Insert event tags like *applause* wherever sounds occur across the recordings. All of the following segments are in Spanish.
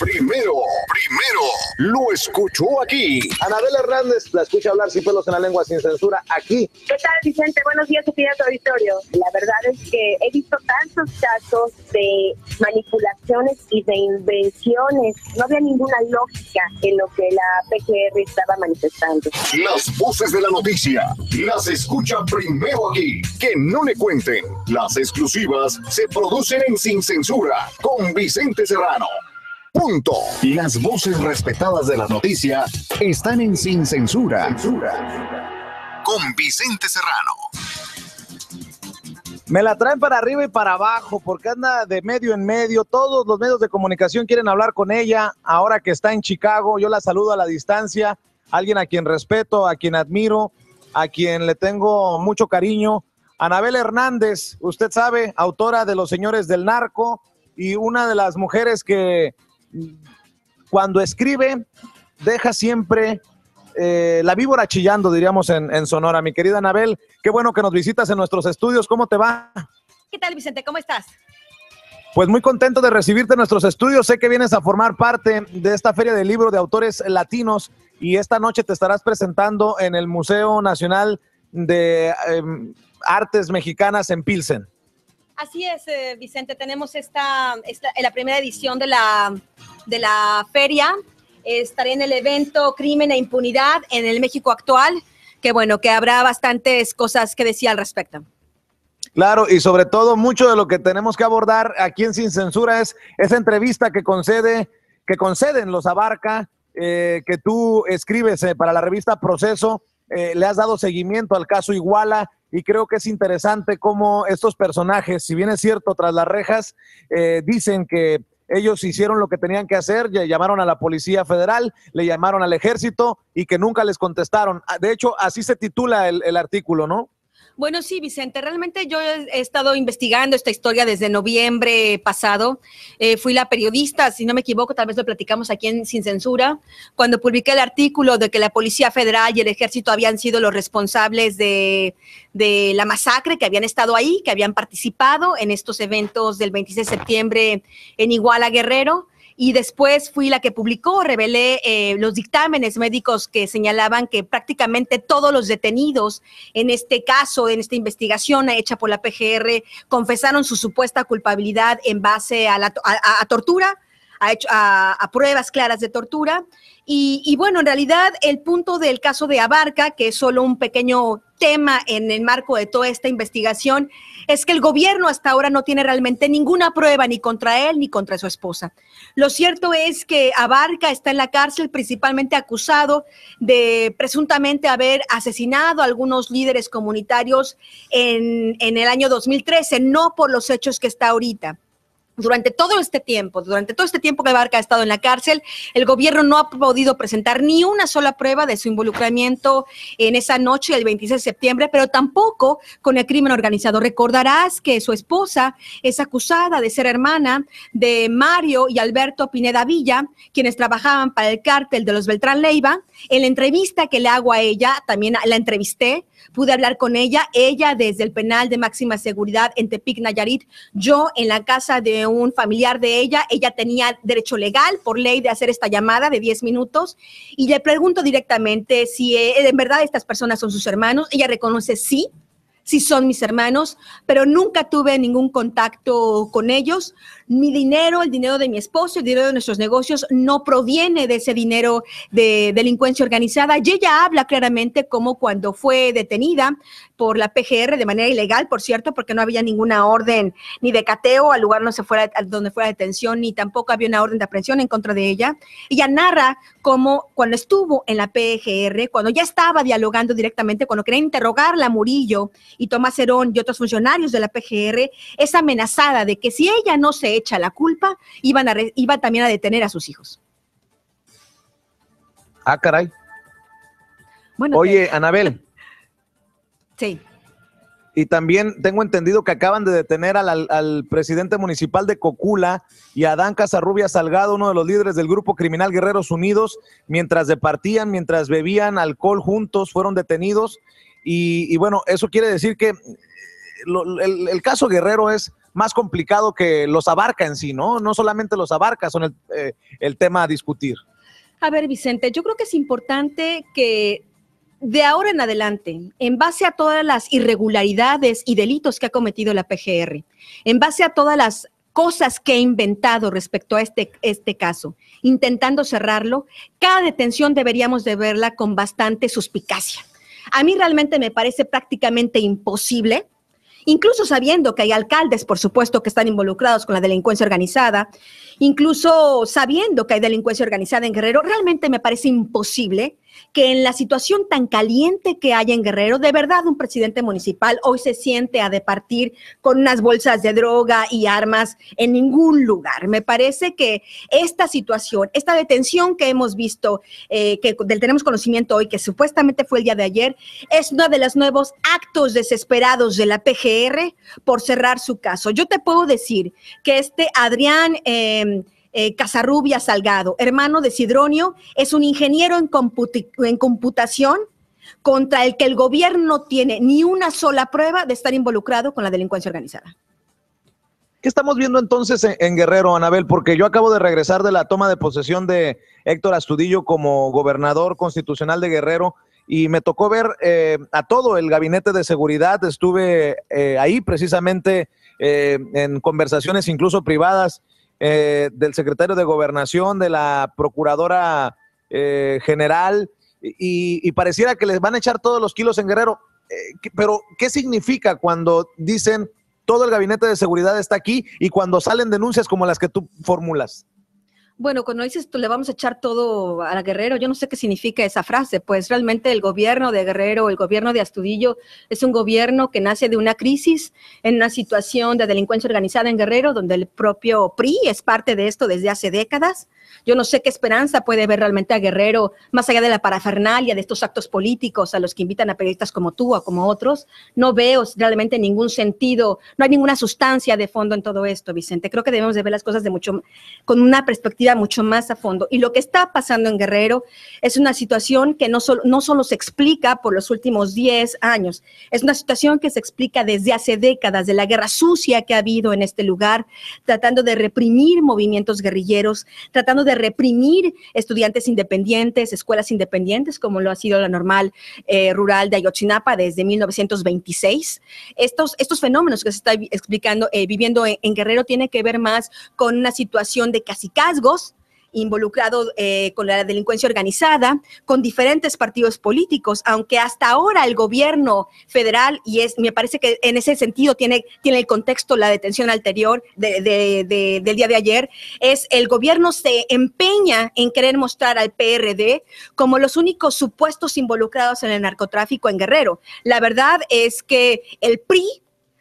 Primero, primero, lo escuchó aquí. Anabel Hernández, la escucha hablar sin pelos en la lengua, sin censura, aquí. ¿Qué tal, Vicente? Buenos días, tu auditorio. La verdad es que he visto tantos casos de manipulaciones y de invenciones. No había ninguna lógica en lo que la PGR estaba manifestando. Las voces de la noticia las escucha primero aquí. Que no le cuenten. Las exclusivas se producen en Sin Censura con Vicente Serrano Punto. Las voces respetadas de la noticia están en Sin Censura. Con Vicente Serrano. Me la traen para arriba y para abajo porque anda de medio en medio. Todos los medios de comunicación quieren hablar con ella. Ahora que está en Chicago, yo la saludo a la distancia. Alguien a quien respeto, a quien admiro, a quien le tengo mucho cariño. Anabel Hernández, usted sabe, autora de Los Señores del Narco y una de las mujeres que cuando escribe, deja siempre eh, la víbora chillando, diríamos, en, Sonora. Mi querida Anabel, qué bueno que nos visitas en nuestros estudios. ¿Cómo te va? ¿Qué tal, Vicente? ¿Cómo estás? Pues muy contento de recibirte en nuestros estudios. Sé que vienes a formar parte de esta Feria del Libro de Autores Latinos y esta noche te estarás presentando en el Museo Nacional de em, Artes Mexicanas en Pilsen. Así es, eh, Vicente, tenemos esta, esta, la primera edición de la, de la feria. Estaré en el evento Crimen e Impunidad en el México actual, que bueno, que habrá bastantes cosas que decir al respecto. Claro, y sobre todo mucho de lo que tenemos que abordar aquí en Sin Censura es esa entrevista que concede, que conceden los Abarca, eh, que tú escribes eh, para la revista Proceso, le has dado seguimiento al caso Iguala y creo que es interesante cómo estos personajes, si bien es cierto, tras las rejas, eh, dicen que ellos hicieron lo que tenían que hacer, llamaron a la Policía Federal, le llamaron al ejército y que nunca les contestaron. Ah, de hecho, así se titula el artículo, ¿no? Bueno, sí, Vicente, realmente yo he estado investigando esta historia desde noviembre pasado. Eh, fui la periodista, si no me equivoco, tal vez lo platicamos aquí en Sin Censura, cuando publiqué el artículo de que la Policía Federal y el Ejército habían sido los responsables de, de la masacre, que habían estado ahí, que habían participado en estos eventos del 26 de septiembre en Iguala Guerrero y después fui la que publicó, revelé eh, los dictámenes médicos que señalaban que prácticamente todos los detenidos en este caso, en esta investigación hecha por la PGR, confesaron su supuesta culpabilidad en base a, la, tortura, a, a, pruebas claras de tortura. y bueno, en realidad el punto del caso de Abarca, que es solo un pequeño tema en el marco de toda esta investigación es que el gobierno hasta ahora no tiene realmente ninguna prueba ni contra él ni contra su esposa. Lo cierto es que Abarca está en la cárcel principalmente acusado de presuntamente haber asesinado a algunos líderes comunitarios en, en el año 2013, no por los hechos que está ahorita. Durante todo este tiempo, durante todo este tiempo que Barca ha estado en la cárcel, el gobierno no ha podido presentar ni una sola prueba de su involucramiento en esa noche del 26 de septiembre, pero tampoco con el crimen organizado. Recordarás que su esposa es acusada de ser hermana de Mario y Alberto Pineda Villa, quienes trabajaban para el cártel de los Beltrán Leiva. En la entrevista que le hago a ella, también la entrevisté, pude hablar con ella, ella desde el penal de máxima seguridad en Tepic, Nayarit, yo en la casa de un familiar de ella. Ella tenía derecho legal por ley de hacer esta llamada de 10 minutos y le pregunto directamente si eh, en verdad estas personas son sus hermanos. Ella reconoce sí, sí son mis hermanos, pero nunca tuve ningún contacto con ellos mi dinero, el dinero de mi esposo, el dinero de nuestros negocios no proviene de ese dinero de delincuencia organizada. Y ella habla claramente como cuando fue detenida por la PGR de manera ilegal, por cierto, porque no había ninguna orden ni de cateo al lugar donde, se fuera, donde fuera detención, ni tampoco había una orden de aprehensión en contra de ella. Ella narra cómo cuando estuvo en la PGR, cuando ya estaba dialogando directamente, cuando quería interrogarla Murillo y Tomás Herón y otros funcionarios de la PGR, es amenazada de que si ella no se echa la culpa, iban a iba también a detener a sus hijos. Ah, caray. Bueno, Oye, Anabel. Sí. Y también tengo entendido que acaban de detener al, al, presidente municipal de Cocula y a Adán Casarrubia Salgado, uno de los líderes del grupo criminal Guerreros Unidos, mientras departían, mientras bebían alcohol juntos, fueron detenidos. Y, bueno, eso quiere decir que el, caso Guerrero es más complicado que los abarca en sí, ¿no? No solamente los abarca, son eh, el, tema a discutir. A ver, Vicente, yo creo que es importante que de ahora en adelante, en base a todas las irregularidades y delitos que ha cometido la PGR, en base a todas las cosas que ha inventado respecto a este, este caso, intentando cerrarlo, cada detención deberíamos de verla con bastante suspicacia. A mí realmente me parece prácticamente imposible incluso sabiendo que hay alcaldes, por supuesto, que están involucrados con la delincuencia organizada, incluso sabiendo que hay delincuencia organizada en Guerrero, realmente me parece imposible que en la situación tan caliente que hay en Guerrero, de verdad un presidente municipal hoy se siente a departir con unas bolsas de droga y armas en ningún lugar. Me parece que esta situación, esta detención que hemos visto, eh, que tenemos conocimiento hoy, que supuestamente fue el día de ayer, es uno de los nuevos actos desesperados de la PGR por cerrar su caso. Yo te puedo decir que este Adrián... Em, eh, Casarrubia Salgado, hermano de Sidronio, es un ingeniero en, computación contra el que el gobierno tiene ni una sola prueba de estar involucrado con la delincuencia organizada. ¿Qué estamos viendo entonces en, Guerrero, Anabel? Porque yo acabo de regresar de la toma de posesión de Héctor Astudillo como gobernador constitucional de Guerrero y me tocó ver eh, a todo el gabinete de seguridad. Estuve eh, ahí precisamente eh, en conversaciones incluso privadas eh, del secretario de Gobernación, de la Procuradora eh, General, y, pareciera que les van a echar todos los kilos en Guerrero. Eh, pero, ¿qué significa cuando dicen todo el gabinete de seguridad está aquí y cuando salen denuncias como las que tú formulas? Bueno, cuando dices tú pues, le vamos a echar todo a Guerrero, yo no sé qué significa esa frase, pues realmente el gobierno de Guerrero, el gobierno de Astudillo, es un gobierno que nace de una crisis en una situación de delincuencia organizada en Guerrero, donde el propio PRI es parte de esto desde hace décadas. Yo no sé qué esperanza puede ver realmente a Guerrero, más allá de la parafernalia, de estos actos políticos a los que invitan a periodistas como tú o como otros. No veo realmente ningún sentido, no hay ninguna sustancia de fondo en todo esto, Vicente. Creo que debemos de ver las cosas de mucho, con una perspectiva mucho más a fondo. Y lo que está pasando en Guerrero es una situación que no solo, no solo se explica por los últimos 10 años, es una situación que se explica desde hace décadas, de la guerra sucia que ha habido en este lugar, tratando de reprimir movimientos guerrilleros, tratando de reprimir estudiantes independientes, escuelas independientes, como lo ha sido la normal eh, rural de Ayochinapa desde 1926. Estos, estos fenómenos que se está explicando, eh, viviendo en, Guerrero, tiene que ver más con una situación de casicazgos, involucrado eh, con la delincuencia organizada, con diferentes partidos políticos, aunque hasta ahora el gobierno federal, y es, me parece que en ese sentido tiene, tiene el contexto la detención anterior del día de ayer, es el gobierno se empeña en querer mostrar al PRD como los únicos supuestos involucrados en el narcotráfico en Guerrero. La verdad es que el PRI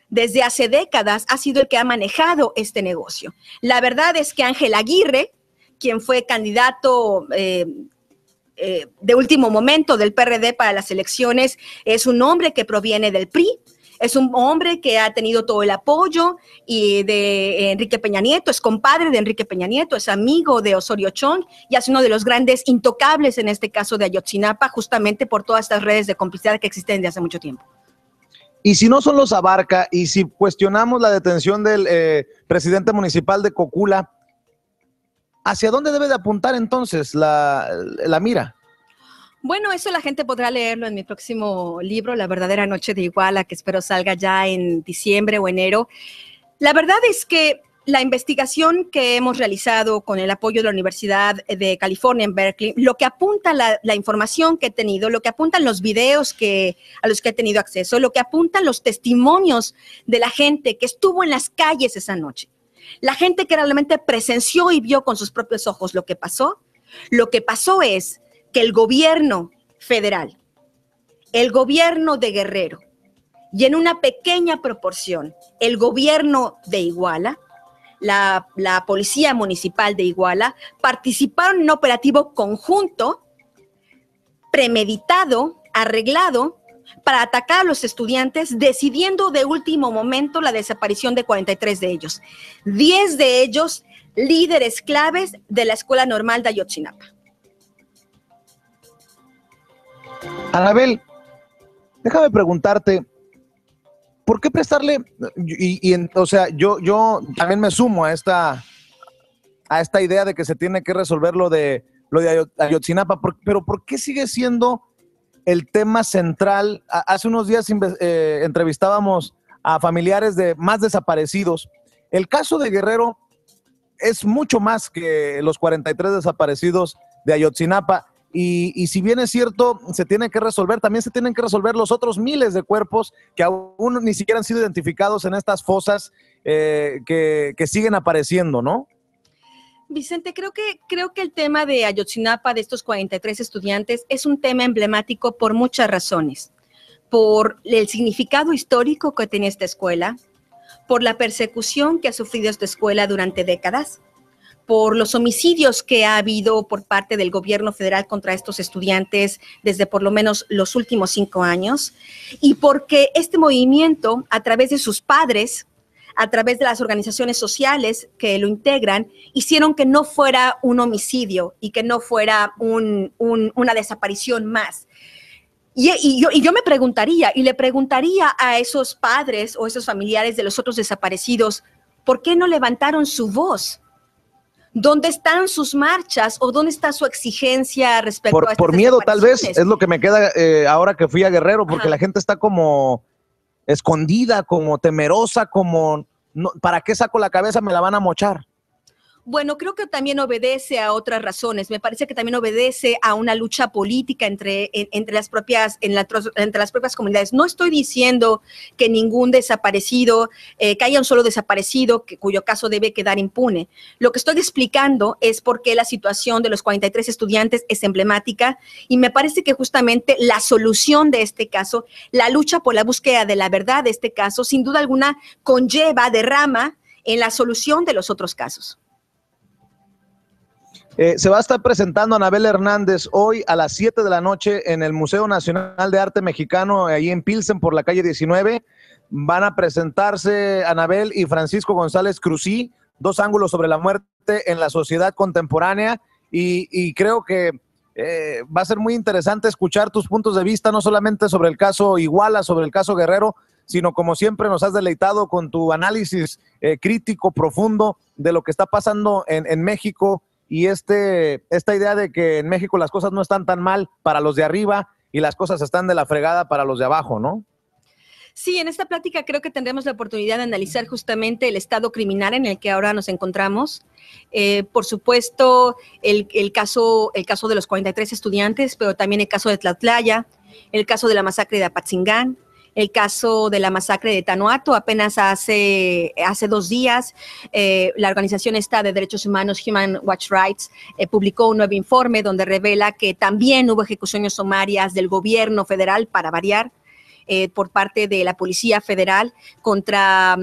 desde hace décadas ha sido el que ha manejado este negocio. La verdad es que Ángel Aguirre, quien fue candidato eh, eh, de último momento del PRD para las elecciones, es un hombre que proviene del PRI, es un hombre que ha tenido todo el apoyo y de Enrique Peña Nieto, es compadre de Enrique Peña Nieto, es amigo de Osorio Chong y es uno de los grandes intocables en este caso de Ayotzinapa, justamente por todas estas redes de complicidad que existen desde hace mucho tiempo. Y si no son los Abarca y si cuestionamos la detención del eh, presidente municipal de Cocula, ¿Hacia dónde debe de apuntar entonces la, mira? Bueno, eso la gente podrá leerlo en mi próximo libro, La verdadera noche de Iguala, que espero salga ya en diciembre o enero. La verdad es que la investigación que hemos realizado con el apoyo de la Universidad de California en Berkeley, lo que apunta la, información que he tenido, lo que apuntan los videos que, a los que he tenido acceso, lo que apuntan los testimonios de la gente que estuvo en las calles esa noche. La gente que realmente presenció y vio con sus propios ojos lo que pasó, lo que pasó es que el gobierno federal, el gobierno de Guerrero y en una pequeña proporción el gobierno de Iguala, la, policía municipal de Iguala, participaron en un operativo conjunto, premeditado, arreglado para atacar a los estudiantes, decidiendo de último momento la desaparición de 43 de ellos, 10 de ellos líderes claves de la Escuela Normal de Ayotzinapa. Anabel, déjame preguntarte, ¿por qué prestarle, y, o sea, yo, yo también me sumo a esta, a esta idea de que se tiene que resolver lo de, lo de Ayotzinapa, pero ¿por qué sigue siendo el tema central. Hace unos días eh, entrevistábamos a familiares de más desaparecidos. El caso de Guerrero es mucho más que los 43 desaparecidos de Ayotzinapa. Y, si bien es cierto, se tiene que resolver, también se tienen que resolver los otros miles de cuerpos que aún ni siquiera han sido identificados en estas fosas eh, que siguen apareciendo, ¿no? Vicente, creo que, creo que el tema de Ayotzinapa, de estos 43 estudiantes, es un tema emblemático por muchas razones. Por el significado histórico que tiene esta escuela, por la persecución que ha sufrido esta escuela durante décadas, por los homicidios que ha habido por parte del gobierno federal contra estos estudiantes desde por lo menos los últimos cinco años, y porque este movimiento, a través de sus padres, a través de las organizaciones sociales que lo integran, hicieron que no fuera un homicidio y que no fuera una desaparición más. Y, yo, me preguntaría, y le preguntaría a esos padres o esos familiares de los otros desaparecidos, ¿por qué no levantaron su voz? ¿Dónde están sus marchas o dónde está su exigencia respecto por, a Por miedo, tal vez, es lo que me queda eh, ahora que fui a Guerrero, porque la gente está como escondida, como temerosa, como, no, ¿para qué saco la cabeza? Me la van a mochar. Bueno, creo que también obedece a otras razones. Me parece que también obedece a una lucha política entre, las, propias, propias comunidades. No estoy diciendo que ningún desaparecido, eh, que haya un solo desaparecido cuyo caso debe quedar impune. Lo que estoy explicando es por qué la situación de los 43 estudiantes es emblemática y me parece que justamente la solución de este caso, la lucha por la búsqueda de la verdad de este caso, sin duda alguna conlleva, derrama en la solución de los otros casos. Eh, se va a estar presentando Anabel Hernández hoy a las 7 de la noche en el Museo Nacional de Arte Mexicano, ahí en Pilsen, por la calle 19. Van a presentarse Anabel y Francisco González Cruzí, dos ángulos sobre la muerte en la sociedad contemporánea. Y, creo que eh, va a ser muy interesante escuchar tus puntos de vista, no solamente sobre el caso Iguala, sobre el caso Guerrero, sino como siempre nos has deleitado con tu análisis eh, crítico, profundo de lo que está pasando en, en México y este, esta idea de que en México las cosas no están tan mal para los de arriba y las cosas están de la fregada para los de abajo, ¿no? Sí, en esta plática creo que tendremos la oportunidad de analizar justamente el estado criminal en el que ahora nos encontramos. Eh, por supuesto, el, caso, el caso de los 43 estudiantes, pero también el caso de Tlatlaya, el caso de la masacre de Apatzingán, el caso de la masacre de Tanuato. Apenas hace, hace dos días, eh, la organización esta de derechos humanos, Human Watch Rights, eh, publicó un nuevo informe donde revela que también hubo ejecuciones sumarias del gobierno federal, para variar, eh, por parte de la Policía Federal contra,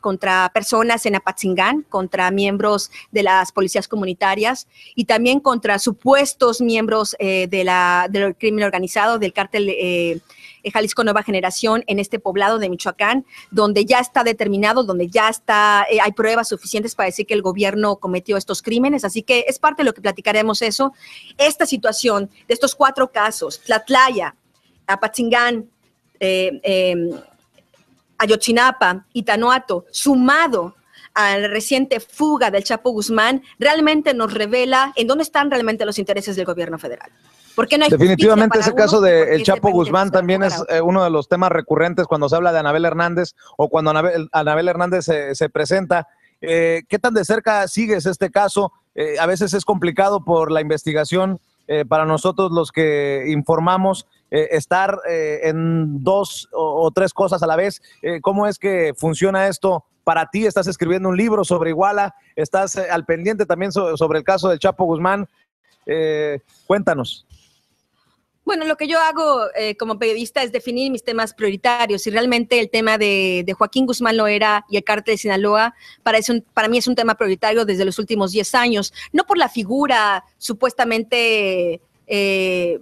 contra personas en Apatzingán, contra miembros de las policías comunitarias y también contra supuestos miembros de la, del crimen organizado, del cártel eh, Jalisco Nueva Generación en este poblado de Michoacán, donde ya está determinado, donde ya está, eh, hay pruebas suficientes para decir que el gobierno cometió estos crímenes. Así que es parte de lo que platicaremos eso. Esta situación de estos cuatro casos, Tlatlaya, Apatzingán, eh, em, Ayotzinapa y Tanoato, sumado a la reciente fuga del Chapo Guzmán, realmente nos revela en dónde están realmente los intereses del gobierno federal. Definitivamente ese caso de Chapo Guzmán también es eh, uno de los temas recurrentes cuando se habla de Anabel Hernández o cuando Anabel, Hernández se, presenta. Eh, ¿Qué tan de cerca sigues este caso? Eh, a veces es complicado por la investigación para nosotros los que informamos estar en dos o, tres cosas a la vez. ¿Cómo es que funciona esto para ti? Estás escribiendo un libro sobre Iguala, estás al pendiente también sobre el caso del Chapo Guzmán. cuéntanos bueno, lo que yo hago eh, como periodista es definir mis temas prioritarios y realmente el tema de, Joaquín Guzmán Loera y el cártel de Sinaloa para, mí es un tema prioritario desde los últimos 10 años, no por la figura supuestamente... Eh,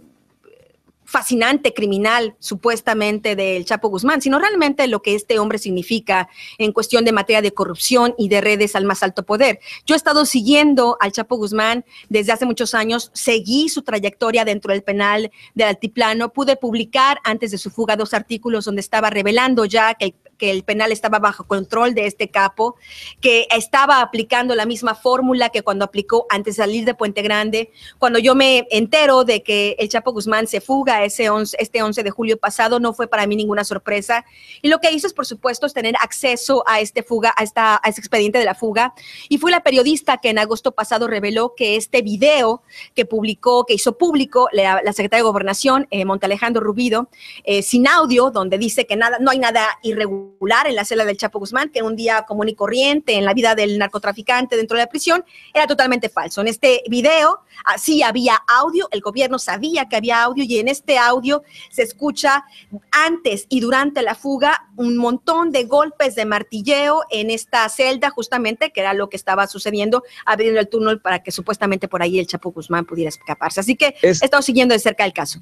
fascinante criminal supuestamente del Chapo Guzmán, sino realmente lo que este hombre significa en cuestión de materia de corrupción y de redes al más alto poder. Yo he estado siguiendo al Chapo Guzmán desde hace muchos años, seguí su trayectoria dentro del penal del Altiplano, pude publicar antes de su fuga dos artículos donde estaba revelando ya que que el penal estaba bajo control de este capo, que estaba aplicando la misma fórmula que cuando aplicó antes de salir de Puente Grande. Cuando yo me entero de que el Chapo Guzmán se fuga ese este 11 de julio pasado, no fue para mí ninguna sorpresa. Y lo que hizo es, por supuesto, tener acceso a este fuga, a, esta, a este expediente de la fuga. Y fue la periodista que en agosto pasado reveló que este video que publicó, que hizo público la, secretaria de Gobernación, eh, Montalejandro Rubido, eh, sin audio, donde dice que nada, no hay nada irregular en la celda del Chapo Guzmán, que un día común y corriente en la vida del narcotraficante dentro de la prisión, era totalmente falso. En este video ah, sí había audio, el gobierno sabía que había audio y en este audio se escucha antes y durante la fuga un montón de golpes de martilleo en esta celda justamente, que era lo que estaba sucediendo, abriendo el túnel para que supuestamente por ahí el Chapo Guzmán pudiera escaparse. Así que estamos siguiendo de cerca el caso.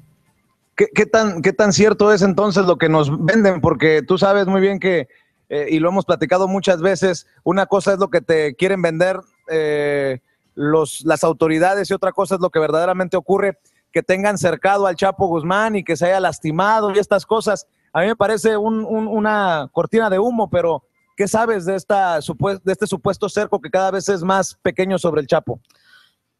¿Qué, tan, ¿Qué tan cierto es entonces lo que nos venden? Porque tú sabes muy bien que, eh, y lo hemos platicado muchas veces, una cosa es lo que te quieren vender eh, los, las autoridades y otra cosa es lo que verdaderamente ocurre, que tengan cercado al Chapo Guzmán y que se haya lastimado y estas cosas. A mí me parece una cortina de humo, pero ¿qué sabes de, esta, de este supuesto cerco que cada vez es más pequeño sobre el Chapo?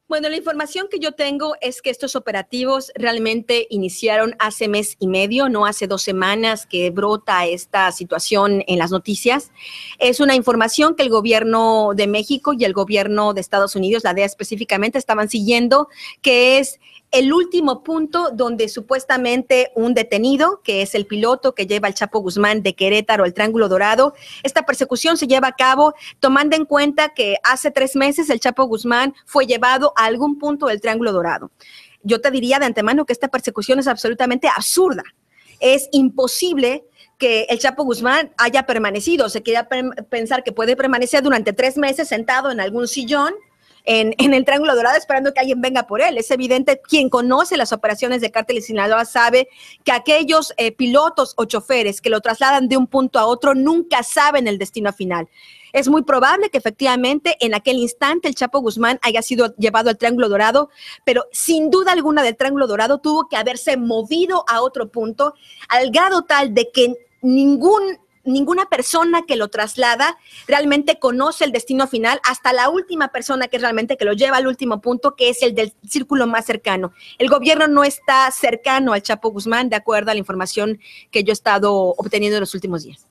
Bueno, la información que yo tengo es que estos operativos realmente iniciaron hace mes y medio, no hace dos semanas que brota esta situación en las noticias. Es una información que el gobierno de México y el gobierno de Estados Unidos, la DEA específicamente, estaban siguiendo, que es el último punto donde supuestamente un detenido, que es el piloto que lleva al Chapo Guzmán de Querétaro el Triángulo Dorado, esta persecución se lleva a cabo tomando en cuenta que hace tres meses el Chapo Guzmán fue llevado algún punto del Triángulo Dorado. Yo te diría de antemano que esta persecución es absolutamente absurda. Es imposible que el Chapo Guzmán haya permanecido. Se quiera pensar que puede permanecer durante tres meses sentado en algún sillón *laughs* en, el Triángulo Dorado esperando que alguien venga por él. Es evidente, quien conoce las operaciones de cártel y Sinaloa sabe que aquellos eh, pilotos o choferes que lo trasladan de un punto a otro nunca saben el destino final. Es muy probable que efectivamente en aquel instante el Chapo Guzmán haya sido llevado al Triángulo Dorado, pero sin duda alguna del Triángulo Dorado tuvo que haberse movido a otro punto, al grado tal de que ningún ninguna persona que lo traslada realmente conoce el destino final hasta la última persona que realmente que lo lleva al último punto, que es el del círculo más cercano. El gobierno no está cercano al Chapo Guzmán, de acuerdo a la información que yo he estado obteniendo en los últimos días.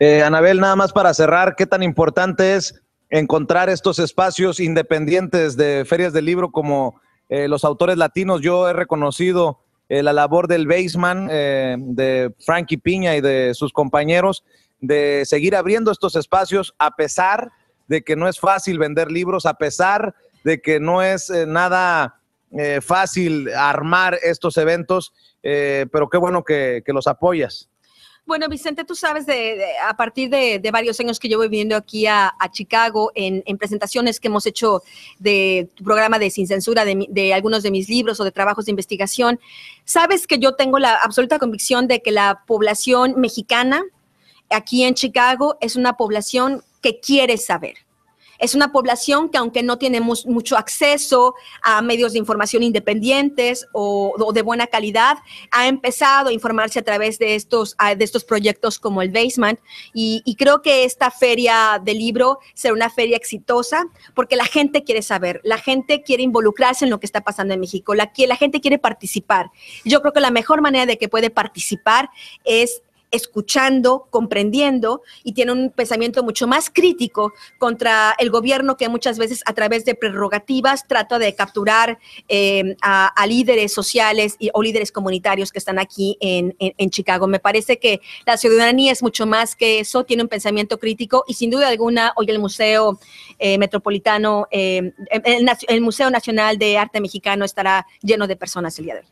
Eh, Anabel, nada más para cerrar, ¿qué tan importante es encontrar estos espacios independientes de ferias del libro como eh, los autores latinos? Yo he reconocido eh, la labor del Baseman, de Frankie Piña y de sus compañeros, de seguir abriendo estos espacios a pesar de que no es fácil vender libros, a pesar de que no es nada fácil armar estos eventos, pero qué bueno que los apoyas. Bueno, Vicente, tú sabes, de, a partir de, varios años que yo voy viviendo aquí a, Chicago, en, presentaciones que hemos hecho de tu programa de Sin Censura, de, de, algunos de mis libros o de trabajos de investigación, sabes que yo tengo la absoluta convicción de que la población mexicana aquí en Chicago es una población que quiere saber es una población que aunque no tenemos mucho acceso a medios de información independientes o, de buena calidad, ha empezado a informarse a través de estos, de estos proyectos como el Basement. Y, creo que esta feria del libro será una feria exitosa porque la gente quiere saber, la gente quiere involucrarse en lo que está pasando en México, la gente quiere participar. Yo creo que la mejor manera de que puede participar es escuchando, comprendiendo y tiene un pensamiento mucho más crítico contra el gobierno que muchas veces a través de prerrogativas trata de capturar eh, a, líderes sociales o líderes comunitarios que están aquí en, Chicago. Me parece que la ciudadanía es mucho más que eso, tiene un pensamiento crítico y sin duda alguna hoy el Museo eh, Metropolitano, eh, el Museo Nacional de Arte Mexicano estará lleno de personas el día de hoy.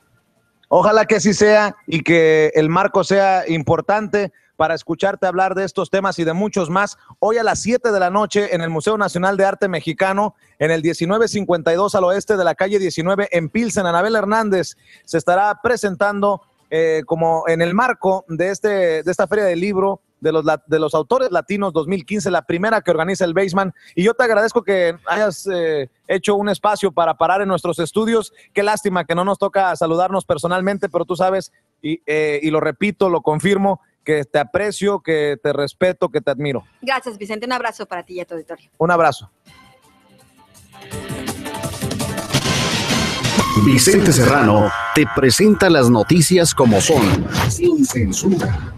Ojalá que así sea y que el marco sea importante para escucharte hablar de estos temas y de muchos más. Hoy a las 7 de la noche en el Museo Nacional de Arte Mexicano, en el 1952 al oeste de la calle 19 en Pilsen, Anabel Hernández se estará presentando eh, como en el marco de, este, de esta feria del libro de los, autores latinos 2015, la primera que organiza el Baseman. Y yo te agradezco que hayas eh, hecho un espacio para parar en nuestros estudios. Qué lástima que no nos toca saludarnos personalmente, pero tú sabes, y, eh, y lo repito, lo confirmo, que te aprecio, que te respeto, que te admiro. Gracias, Vicente. Un abrazo para ti y a tu auditorio. Un abrazo. Vicente Serrano te presenta las noticias como son, sin censura.